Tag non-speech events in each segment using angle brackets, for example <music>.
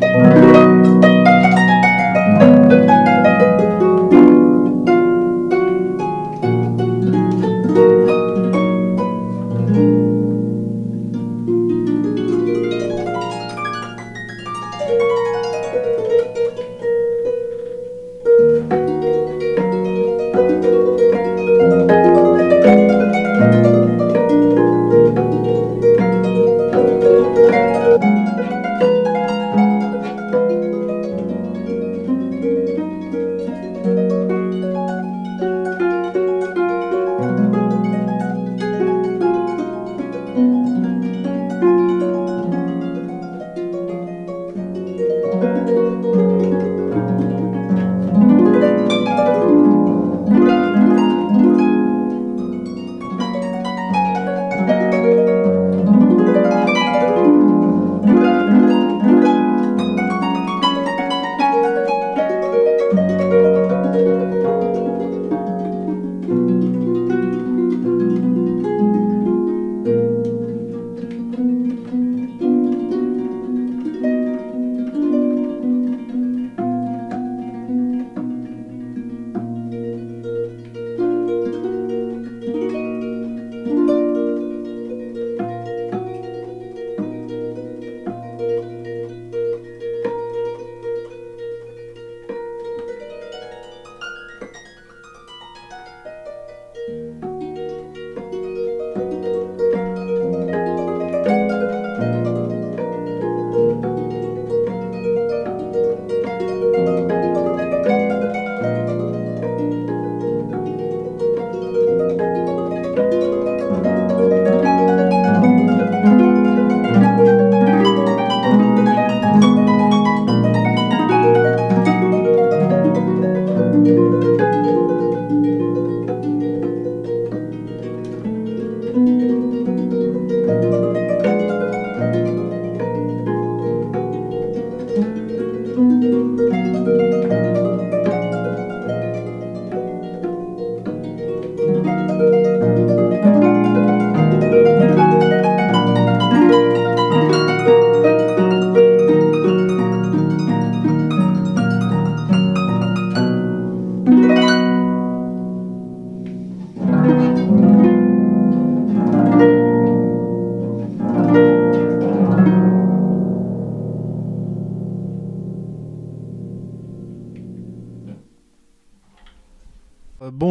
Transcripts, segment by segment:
Thank you.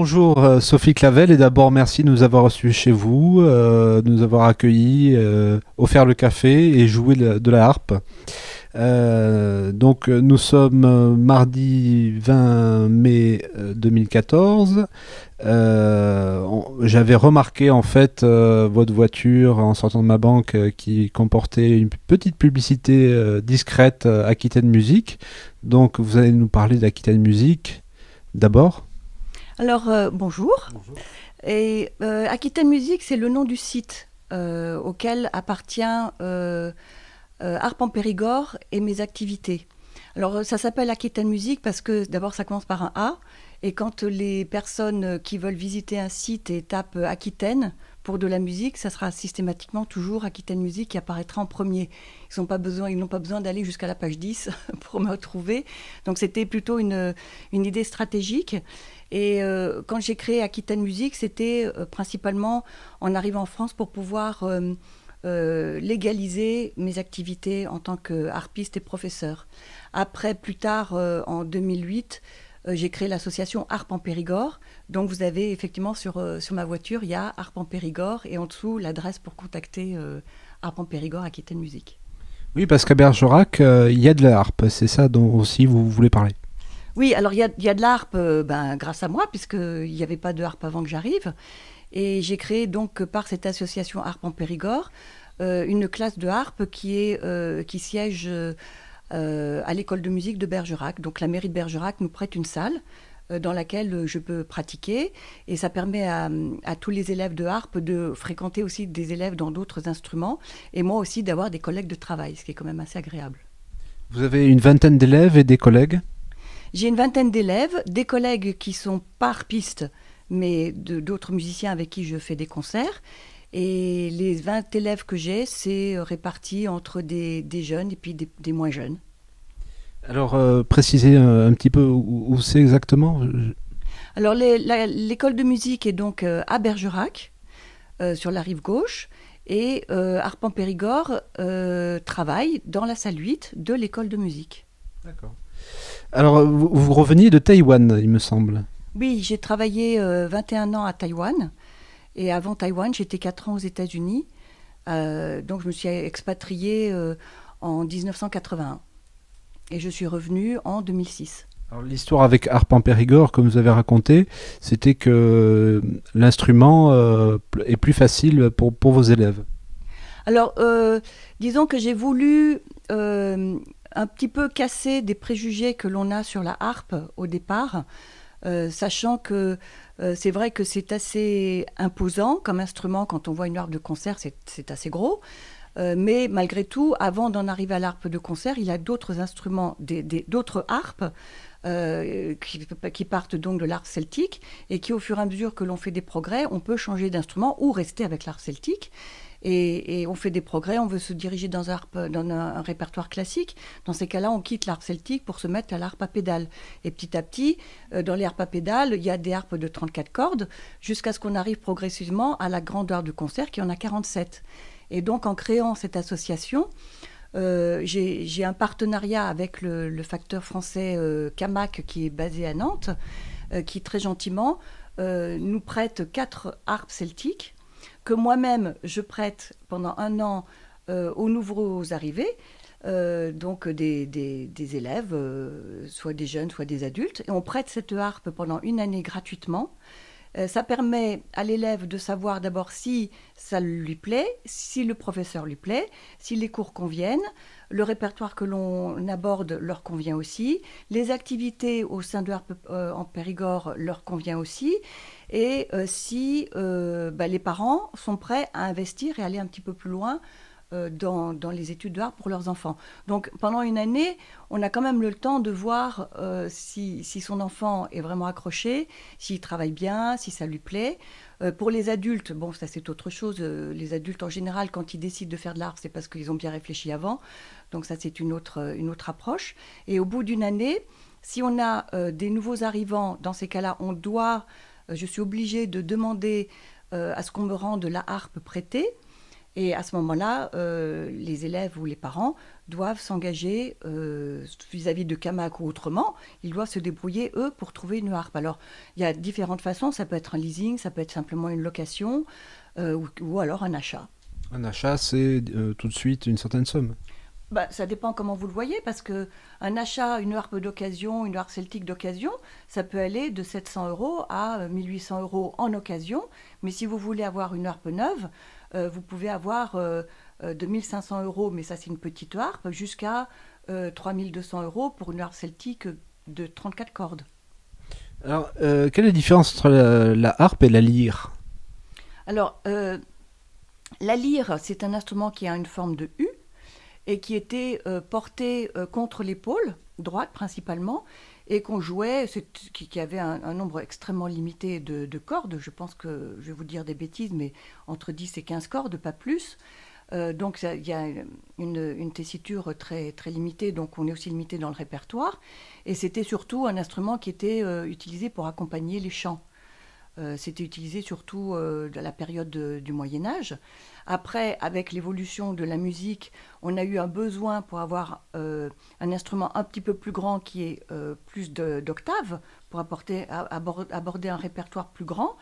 Bonjour euh, Sophie Clavel et d'abord merci de nous avoir reçus chez vous, euh, de nous avoir accueillis, euh, offert le café et joué de, la harpe. donc nous sommes mardi 20 mai 2014. J'avais remarqué en fait votre voiture en sortant de ma banque qui comportait une petite publicité discrète Aquitaine Musique. Donc vous allez nous parler d'Aquitaine Musique d'abord. Alors, euh, bonjour. Et euh, Aquitaine Musique, c'est le nom du site euh, auquel appartient Harpe en Périgord et mes activités. Alors, ça s'appelle Aquitaine Musique parce que d'abord, ça commence par un A. Et quand les personnes qui veulent visiter un site et tapent Aquitaine, pour de la musique, ça sera systématiquement toujours Aquitaine Musique qui apparaîtra en premier. Ils n'ont pas besoin, d'aller jusqu'à la page 10 <laughs> pour me retrouver. Donc c'était plutôt une, idée stratégique. Et euh, quand j'ai créé Aquitaine Musique, c'était euh, principalement en arrivant en France pour pouvoir euh, légaliser mes activités en tant qu'harpiste et professeur. Après, plus tard, en 2008, j'ai créé l'association Harpe en Périgord, donc vous avez effectivement sur, euh, sur ma voiture, il y a en périgord et en dessous l'adresse pour contacter euh, en périgord Aquitaine Musique. Oui, parce qu'à Bergerac, euh, il y a de la harpe, c'est ça dont aussi vous voulez parler. Oui, alors il y, a, de la harpe ben, grâce à moi, puisqu'il n'y avait pas de harpe avant que j'arrive. Et j'ai créé donc par cette association Harpe en Périgord une classe de harpe qui, est, qui siège à l'école de musique de Bergerac. Donc la mairie de Bergerac nous prête une salle euh, dans laquelle euh, je peux pratiquer. Et ça permet à, tous les élèves de harpe de fréquenter aussi des élèves dans d'autres instruments et moi aussi d'avoir des collègues de travail, ce qui est quand même assez agréable. Vous avez une vingtaine d'élèves et des collègues J'ai une vingtaine d'élèves, des collègues qui sont par piste, mais d'autres musiciens avec qui je fais des concerts. Et les 20 élèves que j'ai, c'est euh, réparti entre des, jeunes et puis des moins jeunes. Alors, euh, précisez euh, un, petit peu où, c'est exactement Alors, l'école de musique est donc euh, à Bergerac, sur la rive gauche, et Arpent Périgord travaille dans la salle 8 de l'école de musique. D'accord. Alors, vous, vous, reveniez de Taïwan, il me semble. Oui, j'ai travaillé 21 ans à Taïwan, et avant Taïwan, j'étais 4 ans aux États-Unis, donc je me suis expatriée en 1981. Et je suis revenue en 2006. L'histoire avec harpe en Périgord, comme vous avez raconté, c'était que l'instrument euh, est plus facile pour, pour vos élèves. Alors, euh, disons que j'ai voulu euh, un petit peu casser des préjugés que l'on a sur la harpe au départ, sachant que c'est vrai que c'est assez imposant comme instrument. Quand on voit une harpe de concert, c'est assez gros. Euh, mais malgré tout, avant d'en arriver à l'harpe de concert, il y a d'autres instruments, d'autres harpes. Euh, qui, partent donc de l'art celtique et qui, au fur et à mesure que l'on fait des progrès, on peut changer d'instrument ou rester avec l'art celtique. Et, on fait des progrès, on veut se diriger dans, un, répertoire classique. Dans ces cas-là, on quitte l'art celtique pour se mettre à l'harpe à pédale. Et petit à petit, euh, dans les harpes à pédale, il y a des harpes de 34 cordes, jusqu'à ce qu'on arrive progressivement à la grandeur du concert qui en a 47. Et donc, en créant cette association, euh, j'ai un partenariat avec le, facteur français euh, Camac qui est basé à Nantes, euh, qui très gentiment nous prête quatre harpes celtiques que moi-même je prête pendant un an aux nouveaux arrivés. donc des, des élèves, soit des jeunes, soit des adultes, et on prête cette harpe pendant une année gratuitement euh, ça permet à l'élève de savoir d'abord si ça lui plaît, si le professeur lui plaît, si les cours conviennent, le répertoire que l'on aborde leur convient aussi, les activités au sein de Harpe euh, en Périgord leur convient aussi, et euh, si bah, les parents sont prêts à investir et aller un petit peu plus loin euh, dans, les études d'art pour leurs enfants. Donc pendant une année, on a quand même le temps de voir euh, si, son enfant est vraiment accroché, s'il travaille bien, si ça lui plaît. Euh, pour les adultes, bon, ça c'est autre chose. Les adultes en général, quand ils décident de faire de l'art, c'est parce qu'ils ont bien réfléchi avant. Donc ça c'est une autre, approche. Et au bout d'une année, si on a des nouveaux arrivants, dans ces cas-là, on doit, je suis obligée de demander à ce qu'on me rende la harpe prêtée. Et à ce moment-là, euh, les élèves ou les parents doivent s'engager euh, vis-à-vis de Kamak ou autrement. Ils doivent se débrouiller, eux, pour trouver une harpe. Alors, il y a différentes façons. Ça peut être un leasing, ça peut être simplement une location euh, ou, alors un achat. Un achat, c'est tout de suite une certaine somme bah, ça dépend comment vous le voyez, parce que un achat, une harpe d'occasion, une harpe celtique d'occasion, ça peut aller de 700 euros à 1800 euros en occasion. Mais si vous voulez avoir une harpe neuve, euh, vous pouvez avoir 2500 euh, euh, euros, mais ça c'est une petite harpe, jusqu'à 3200 euros pour une harpe celtique de 34 cordes. Alors, quelle est la différence entre la harpe et la lyre Alors, la lyre, c'est un instrument qui a une forme de U et qui était porté contre l'épaule droite principalement et qu'on jouait, qui, avait un, nombre extrêmement limité de, cordes, je pense que, je vais vous dire des bêtises, mais entre 10 et 15 cordes, pas plus. Euh, donc il y a une, tessiture très, très limitée, donc on est aussi limité dans le répertoire. Et c'était surtout un instrument qui était euh, utilisé pour accompagner les chants. Euh, c'était utilisé surtout euh, dans la période du Moyen Âge. Après, avec l'évolution de la musique, on a eu un besoin pour avoir euh, un instrument un petit peu plus grand qui est plus d'octaves pour aborder un répertoire plus grand.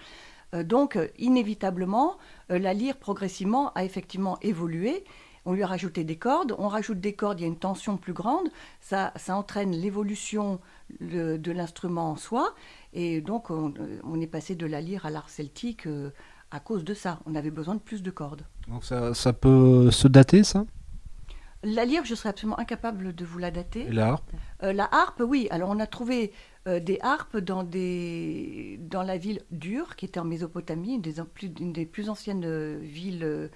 donc, inévitablement, la lyre progressivement a effectivement évolué on lui a rajouté des cordes, on rajoute des cordes, il y a une tension plus grande, ça, ça entraîne l'évolution de l'instrument en soi, et donc euh, on, est passé de la lyre à l'art celtique euh, à cause de ça, on avait besoin de plus de cordes. Donc ça, peut se dater ça la lyre, je serais absolument incapable de vous la dater. Et la harpe euh, La harpe, oui. Alors, on a trouvé des harpes dans, dans la ville d'Ur, qui était en Mésopotamie, une des, plus anciennes villes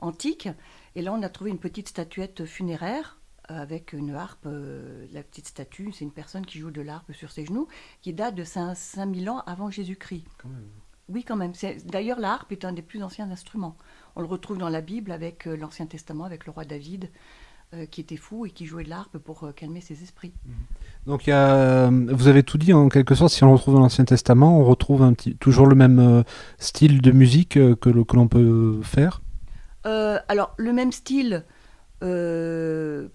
antiques. Et là, on a trouvé une petite statuette funéraire euh, avec une harpe. Euh, la petite statue, c'est une personne qui joue de l'harpe sur ses genoux, qui date de 5000 ans avant Jésus-Christ. Oui, quand même. D'ailleurs, l'harpe est un des plus anciens instruments. On le retrouve dans la Bible avec euh, l'Ancien Testament, avec le roi David, qui était fou et qui jouait de l'harpe pour calmer ses esprits. Mhm. Donc, vous avez tout dit en quelque sorte. Si on le retrouve dans l'Ancien Testament, on retrouve toujours le même style de musique que l'on peut faire euh, alors, le même style, euh,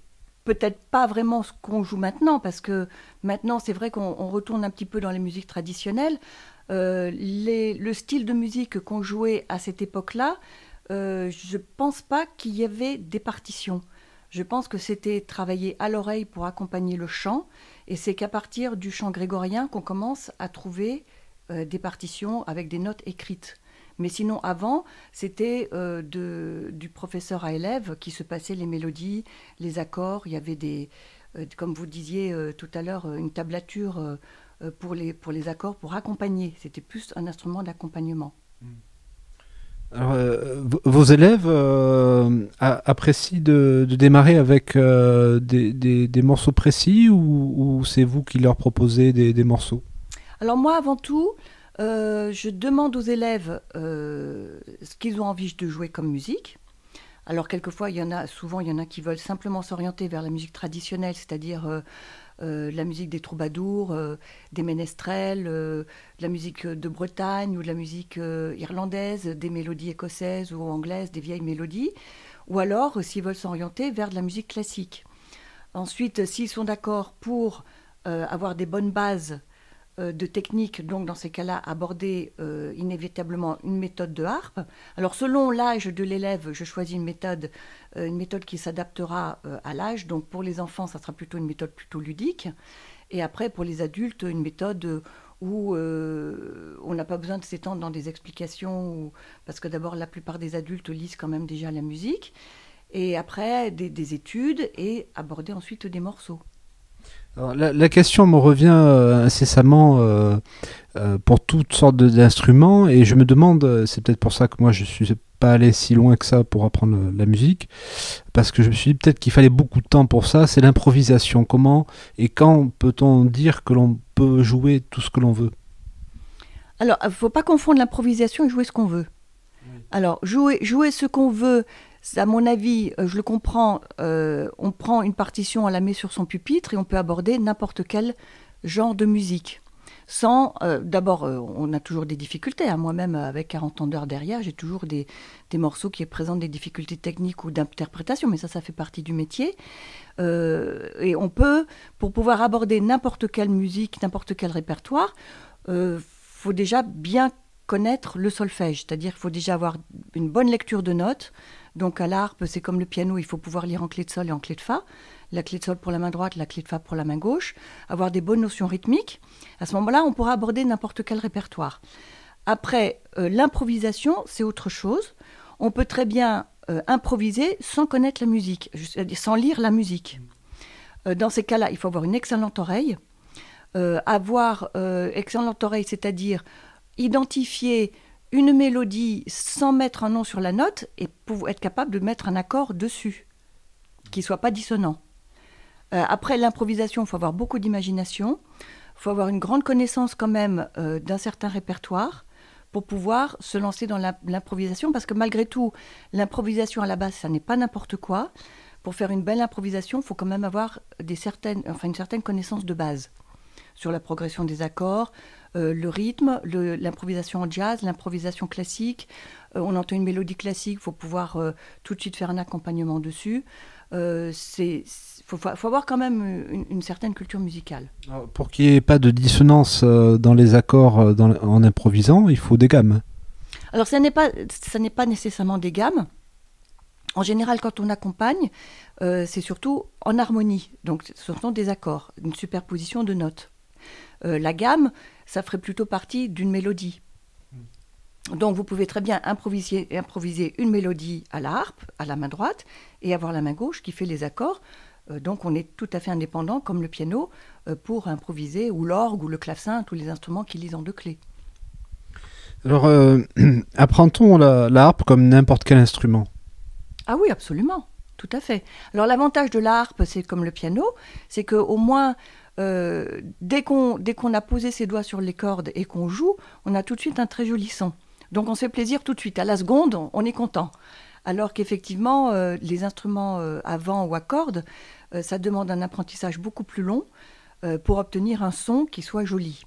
peut-être pas vraiment ce qu'on joue maintenant, parce que maintenant, c'est vrai qu'on retourne un petit peu dans les musiques traditionnelles. Euh, le style de musique qu'on jouait à cette époque-là, je pense pas qu'il y avait des partitions. Je pense que c'était travailler à l'oreille pour accompagner le chant, et c'est qu'à partir du chant grégorien qu'on commence à trouver des partitions avec des notes écrites. Mais sinon, avant, c'était euh, du professeur à élève qui se passait les mélodies, les accords. Il y avait des, euh, comme vous disiez euh, tout à l'heure, une tablature pour, les, pour les accords, pour accompagner. C'était plus un instrument d'accompagnement. Hmm. vos élèves apprécient de, démarrer avec des, morceaux précis ou, c'est vous qui leur proposez des morceaux Alors moi, avant tout, euh, je demande aux élèves euh, ce qu'ils ont envie de jouer comme musique. Alors quelquefois, il y en a, souvent, il y en a qui veulent simplement s'orienter vers la musique traditionnelle, c'est-à-dire euh, la musique des troubadours, des ménestrels, la musique de Bretagne ou de la musique irlandaise, des mélodies écossaises ou anglaises, des vieilles mélodies. Ou alors, s'ils veulent s'orienter vers de la musique classique. Ensuite, s'ils sont d'accord pour avoir des bonnes bases euh, de technique, donc dans ces cas-là, aborder euh, inévitablement une méthode de harpe. Alors selon l'âge de l'élève, je choisis une méthode, euh, une méthode qui s'adaptera à l'âge. Donc pour les enfants, ça sera plutôt une méthode plutôt ludique. Et après, pour les adultes, une méthode où on n'a pas besoin de s'étendre dans des explications, parce que d'abord, la plupart des adultes lisent quand même déjà la musique. Et après, des études et aborder ensuite des morceaux la, question me revient euh, incessamment euh, euh, pour toutes sortes d'instruments et je me demande, c'est peut-être pour ça que moi je suis pas allé si loin que ça pour apprendre la musique, parce que je me suis dit peut-être qu'il fallait beaucoup de temps pour ça, c'est l'improvisation. Comment et quand peut-on dire que l'on peut jouer tout ce que l'on veut Alors, il ne faut pas confondre l'improvisation et jouer ce qu'on veut. Alors, jouer, jouer ce qu'on veut, à mon avis, euh, je le comprends, euh, on prend une partition, on la met sur son pupitre et on peut aborder n'importe quel genre de musique. Sans, euh, d'abord, on a toujours des difficultés. À hein. Moi-même, avec 40 ans derrière, j'ai toujours des, morceaux qui présentent des difficultés techniques ou d'interprétation, mais ça, ça fait partie du métier. et on peut, pour pouvoir aborder n'importe quelle musique, n'importe quel répertoire, faut déjà bien connaître le solfège, c'est-à-dire qu'il faut déjà avoir une bonne lecture de notes, donc à l'harpe, c'est comme le piano, il faut pouvoir lire en clé de sol et en clé de fa. La clé de sol pour la main droite, la clé de fa pour la main gauche. Avoir des bonnes notions rythmiques. À ce moment-là, on pourra aborder n'importe quel répertoire. Après, euh, l'improvisation, c'est autre chose. On peut très bien euh, improviser sans connaître la musique, euh, sans lire la musique. dans ces cas-là, il faut avoir une excellente oreille. avoir excellente oreille, c'est-à-dire identifier une mélodie sans mettre un nom sur la note et pour être capable de mettre un accord dessus, qui soit pas dissonant. Euh, après l'improvisation, il faut avoir beaucoup d'imagination, il faut avoir une grande connaissance quand même euh, d'un certain répertoire pour pouvoir se lancer dans l'improvisation, parce que malgré tout, l'improvisation à la base, ça n'est pas n'importe quoi. Pour faire une belle improvisation, il faut quand même avoir enfin, une certaine connaissance de base sur la progression des accords, euh, le rythme, l'improvisation en jazz, l'improvisation classique. Euh, on entend une mélodie classique, il faut pouvoir euh, tout de suite faire un accompagnement dessus. Il faut, avoir quand même une, certaine culture musicale. pour qu'il n'y ait pas de dissonance dans les accords en improvisant, il faut des gammes. Alors ça n'est pas, pas nécessairement des gammes. En général, quand on accompagne, c'est surtout en harmonie. Donc ce sont des accords, une superposition de notes. Euh, la gamme, ça ferait plutôt partie d'une mélodie. Donc vous pouvez très bien improviser, une mélodie à la harpe, à la main droite, et avoir la main gauche qui fait les accords. Euh, donc on est tout à fait indépendant, comme le piano, euh, pour improviser, ou l'orgue, ou le clavecin, tous les instruments qui lisent en deux clés. Alors, <clears throat> apprend-on la, harpe comme n'importe quel instrument Ah oui, absolument, tout à fait. Alors l'avantage de la harpe, c'est comme le piano, c'est qu'au moins euh, dès qu'on a posé ses doigts sur les cordes et qu'on joue, on a tout de suite un très joli son. Donc on se fait plaisir tout de suite. À la seconde, on est content. Alors qu'effectivement, euh, les instruments avant euh, à vent ou à cordes, ça demande un apprentissage beaucoup plus long pour obtenir un son qui soit joli.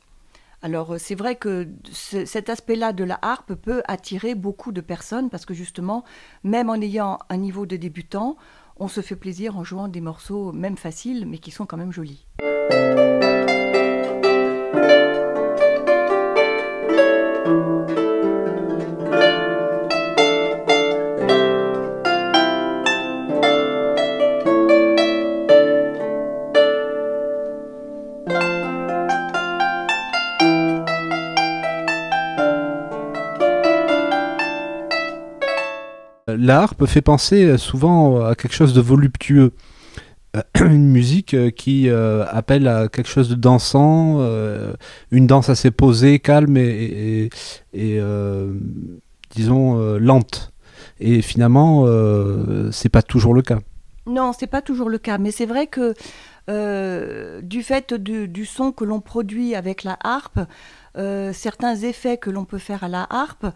Alors c'est vrai que cet aspect-là de la harpe peut attirer beaucoup de personnes parce que justement, même en ayant un niveau de débutant, on se fait plaisir en jouant des morceaux même faciles, mais qui sont quand même jolis. la harpe fait penser euh, souvent à quelque chose de voluptueux. Euh, <clears throat> une musique euh, qui appelle à quelque chose de dansant, une danse assez posée, calme et, disons lente. Et finalement, c'est pas toujours le cas. Non, c'est pas toujours le cas, mais c'est vrai que du fait du, son que l'on produit avec la harpe, euh, certains effets que l'on peut faire à la harpe.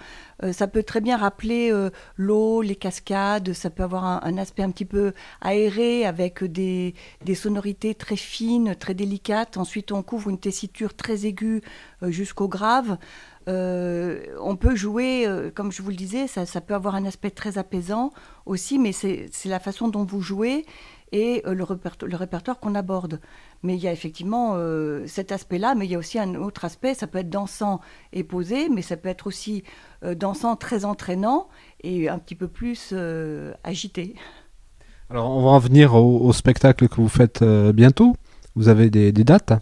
Euh, ça peut très bien rappeler euh, l'eau, les cascades, ça peut avoir un, aspect un petit peu aéré avec des, sonorités très fines, très délicates. Ensuite, on couvre une tessiture très aiguë jusqu'au grave. on peut jouer, comme je vous le disais, ça peut avoir un aspect très apaisant aussi, mais c'est la façon dont vous jouez et euh, le, répertoire, qu'on aborde. Mais il y a effectivement euh, cet aspect-là, mais il y a aussi un autre aspect, ça peut être dansant et posé, mais ça peut être aussi euh, dansant très entraînant et un petit peu plus agité. Alors on va en venir au, spectacle que vous faites bientôt. Vous avez des, des dates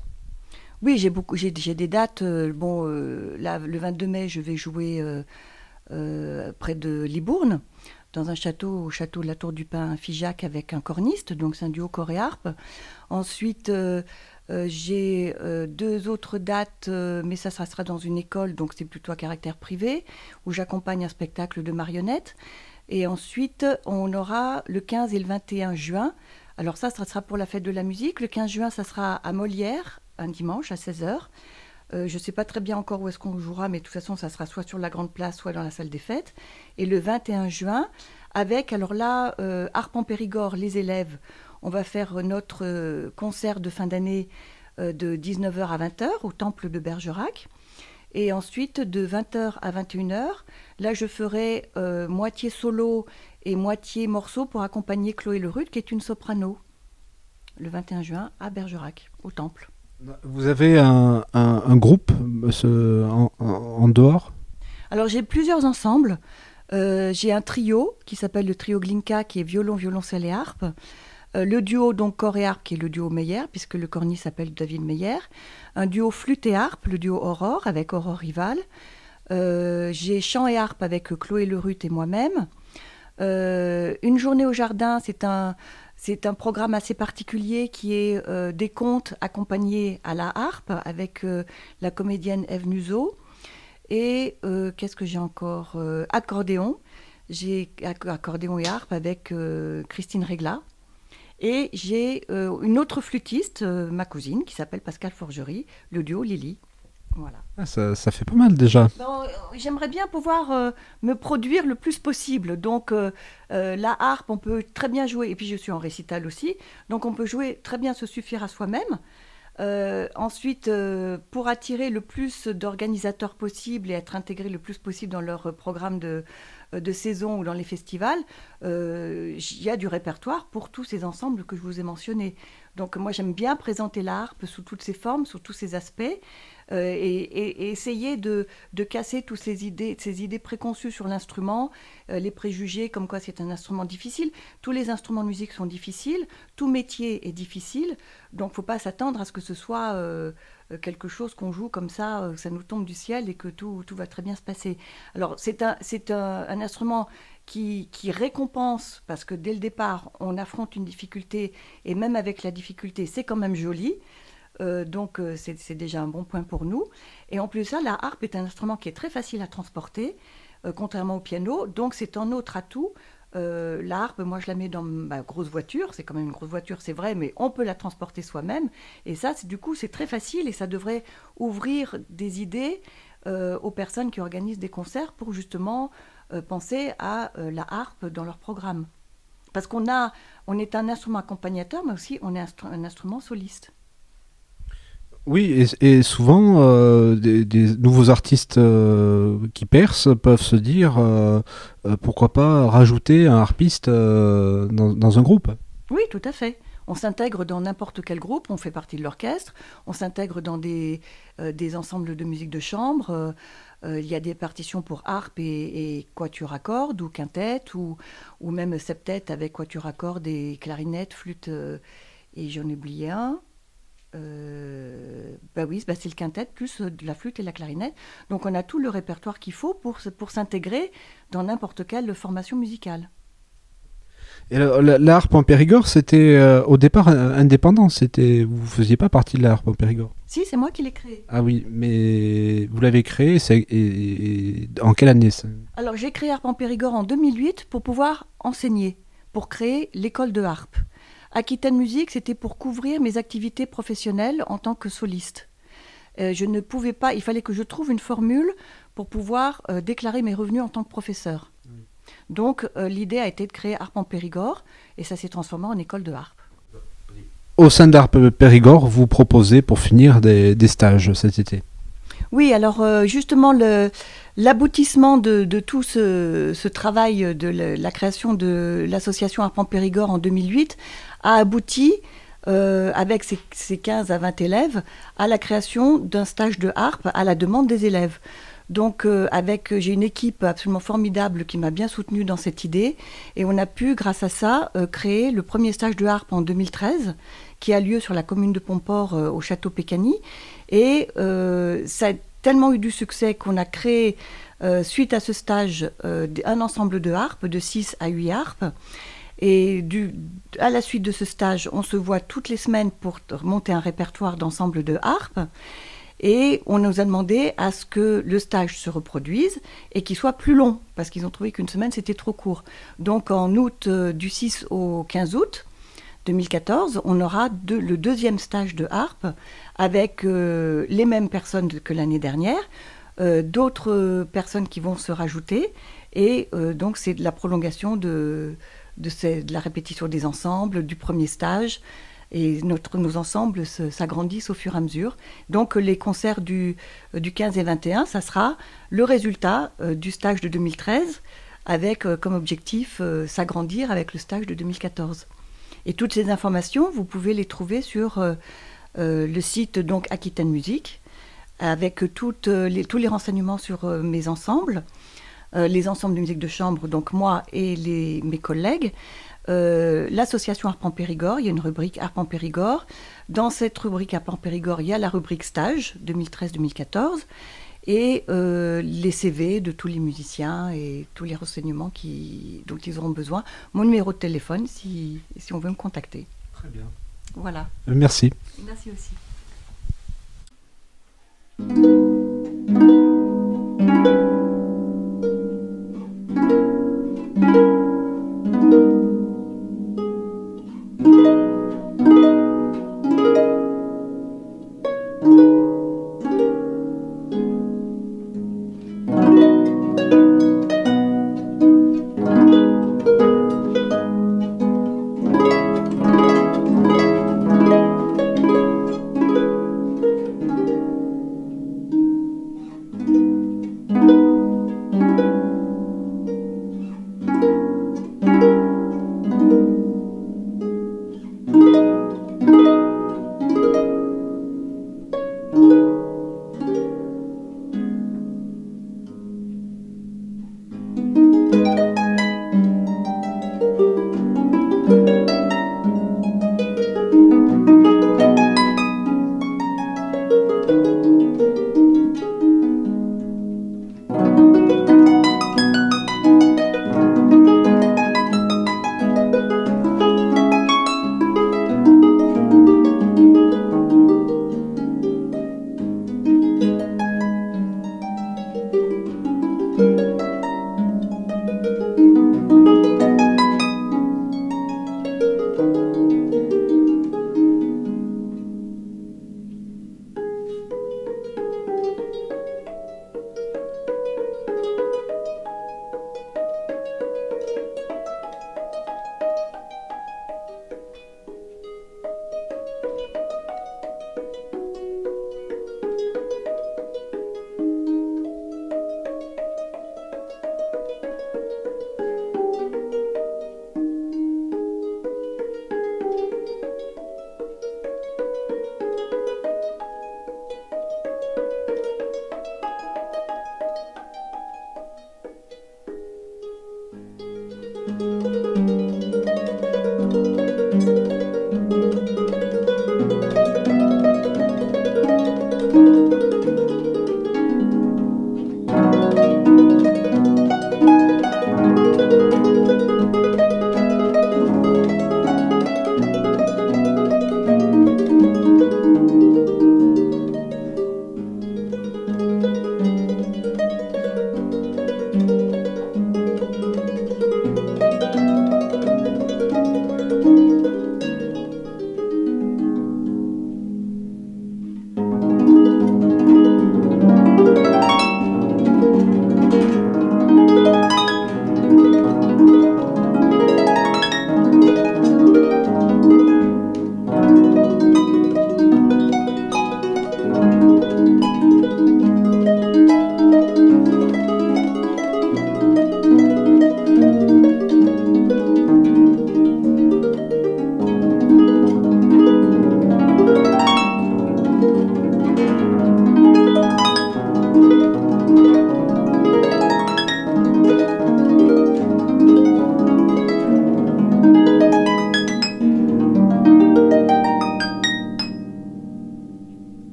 Oui, j'ai beaucoup, j'ai, des dates. bon, là, le 22 mai, je vais jouer près de Libourne dans un château, au château de la Tour du Pin, Figeac, avec un corniste, donc c'est un duo et harpe Ensuite, euh, euh, j'ai euh, deux autres dates, mais ça, ça, sera dans une école, donc c'est plutôt à caractère privé, où j'accompagne un spectacle de marionnettes. Et ensuite, on aura le 15 et le 21 juin. Alors ça, ça sera pour la fête de la musique. Le 15 juin, ça sera à Molière, un dimanche à 16h. Euh, je ne sais pas très bien encore où est-ce qu'on jouera, mais de toute façon, ça sera soit sur la Grande Place, soit dans la salle des fêtes. Et le 21 juin, avec, alors là, euh, Arpent Périgord, les élèves, on va faire notre euh, concert de fin d'année euh, de 19h à 20h au Temple de Bergerac. Et ensuite, de 20h à 21h, là, je ferai moitié solo et moitié morceau pour accompagner Chloé Lerude, qui est une soprano, le 21 juin à Bergerac, au Temple. Vous avez un, groupe en, dehors Alors j'ai plusieurs ensembles. Euh, j'ai un trio qui s'appelle le trio Glinka, qui est violon, violoncelle et harpe. Euh, le duo donc corps et harpe, qui est le duo Meyer, puisque le cornier s'appelle David Meyer. Un duo flûte et harpe, le duo Aurore, avec Aurore Rival. Euh, j'ai chant et harpe avec Chloé Lerut et moi-même. une journée au jardin, c'est un, c'est un programme assez particulier qui est euh, des contes accompagnés à la harpe avec euh, la comédienne Eve Nuzo. Et euh, qu'est-ce que j'ai encore Accordéon. J'ai accordéon et harpe avec Christine Regla. Et j'ai une autre flûtiste, ma cousine, qui s'appelle Pascal Forgerie, le duo Lily. Voilà. Ah, ça, fait pas mal déjà. J'aimerais bien pouvoir euh, me produire le plus possible. Donc euh, euh, la harpe, on peut très bien jouer, et puis je suis en récital aussi, donc on peut jouer très bien se suffire à soi-même. ensuite, pour attirer le plus d'organisateurs possible et être intégré le plus possible dans leur programme de, euh, de saison ou dans les festivals, euh, il y a du répertoire pour tous ces ensembles que je vous ai mentionnés. Donc moi j'aime bien présenter l'harpe sous toutes ses formes, sous tous ses aspects, euh, et, essayer de, casser toutes ces idées, ces idées préconçues sur l'instrument, les préjugés comme quoi c'est un instrument difficile. Tous les instruments de musique sont difficiles, tout métier est difficile, donc faut pas s'attendre à ce que ce soit euh, quelque chose qu'on joue comme ça, euh, ça nous tombe du ciel et que tout, tout va très bien se passer. Alors c'est un, c'est un, instrument qui, récompense, parce que dès le départ, on affronte une difficulté, et même avec la difficulté, c'est quand même joli. Euh, donc c'est déjà un bon point pour nous. Et en plus ça, la harpe est un instrument qui est très facile à transporter, contrairement au piano. Donc c'est un autre atout euh, moi je la mets dans ma grosse voiture, c'est quand même une grosse voiture, c'est vrai, mais on peut la transporter soi-même. Et ça, du coup, c'est très facile et ça devrait ouvrir des idées euh, aux personnes qui organisent des concerts pour justement euh, penser à euh, la harpe dans leur programme. Parce qu'on on est un instrument accompagnateur, mais aussi on est un instrument soliste. Oui, et, souvent, euh, des, nouveaux artistes euh, qui percent peuvent se dire euh, pourquoi pas rajouter un harpiste dans, un groupe. Oui, tout à fait. On s'intègre dans n'importe quel groupe, on fait partie de l'orchestre, on s'intègre dans des, des, ensembles de musique de chambre. il y a des partitions pour harpe et, et quatuor à cordes ou quintette ou, ou même septette avec quatuor à cordes et clarinette, flûte et j'en oubliais un euh, bah oui, bah c'est le quintet plus euh, de la flûte et la clarinette. Donc on a tout le répertoire qu'il faut pour, pour s'intégrer dans n'importe quelle formation musicale. Et la, harpe en Périgord, c'était euh, au départ euh, indépendant. C'était vous faisiez pas partie de la harpe en Périgord. Si, c'est moi qui l'ai créée. Ah oui, mais vous l'avez créée. Et, en quelle année Alors j'ai créé harpe en Périgord en 2008 pour pouvoir enseigner, pour créer l'école de harpe. Aquitaine Musique, c'était pour couvrir mes activités professionnelles en tant que soliste. Euh, je ne pouvais pas, il fallait que je trouve une formule pour pouvoir euh, déclarer mes revenus en tant que professeur. Mm. Donc euh, l'idée a été de créer Arpent en Périgord et ça s'est transformé en école de harpe. Au sein d'Arpent Périgord, vous proposez pour finir des, stages cet été oui, alors justement, l'aboutissement de, tout ce, ce, travail de la, création de l'association Arpent Périgord en 2008 a abouti euh, avec ses, 15 à 20 élèves, à la création d'un stage de harpe à la demande des élèves. Donc, euh, avec, euh, j'ai une équipe absolument formidable qui m'a bien soutenue dans cette idée, et on a pu, grâce à ça, créer le premier stage de harpe en 2013, qui a lieu sur la commune de Pontport, au château Pécani, et ça a tellement eu du succès qu'on a créé, suite à ce stage, un ensemble de harpes, de 6 à 8 harpes. Et à la suite de ce stage, on se voit toutes les semaines pour monter un répertoire d'ensemble de harpe. Et on nous a demandé à ce que le stage se reproduise et qu'il soit plus long, parce qu'ils ont trouvé qu'une semaine, c'était trop court. Donc en août, euh, du 6 au 15 août 2014, on aura le deuxième stage de harpe avec euh, les mêmes personnes que l'année dernière, euh, d'autres personnes qui vont se rajouter. Et donc c'est de la prolongation de, de, la répétition des ensembles, du premier stage. Et nos ensembles s'agrandissent au fur et à mesure. Donc les concerts du, 15 euh, et 21, ça sera le résultat euh, du stage de 2013, avec euh, comme objectif s'agrandir avec le stage de 2014. Et toutes ces informations, vous pouvez les trouver sur le site donc Aquitaine Musique, avec toutes les, tous les renseignements sur mes ensembles. Euh, les ensembles de musique de chambre, donc moi et les, mes collègues. Euh, l'association Arpent Périgord, il y a une rubrique Arpent Périgord. Dans cette rubrique Arpent Périgord, il y a la rubrique stage 2013-2014 et euh, les CV de tous les musiciens et tous les renseignements qui, dont ils auront besoin. Mon numéro de téléphone si, si on veut me contacter. Très bien. Voilà. Merci. Merci aussi.